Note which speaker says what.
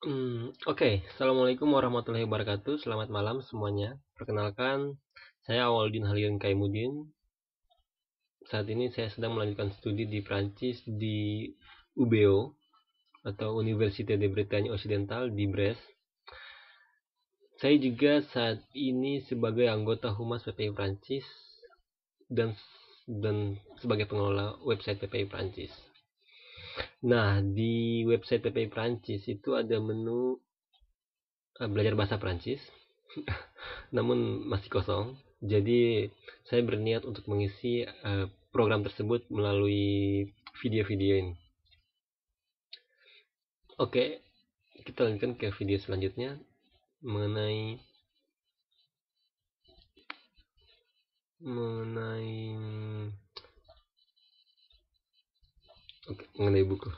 Speaker 1: Hmm, Oke, okay. Assalamualaikum warahmatullahi wabarakatuh. Selamat malam semuanya. Perkenalkan, saya Awaldin Halilun Kaimudin. Saat ini saya sedang melanjutkan studi di Prancis di UBO atau Université de Bretagne Occidental di Brest. Saya juga saat ini sebagai anggota humas PPI Prancis dan dan sebagai pengelola website PPI Prancis. Nah, di website PPI Prancis itu ada menu eh, belajar bahasa Prancis, namun masih kosong. Jadi, saya berniat untuk mengisi eh, program tersebut melalui video-video ini. Oke, kita lanjutkan ke video selanjutnya mengenai mengenai
Speaker 2: mengenai buku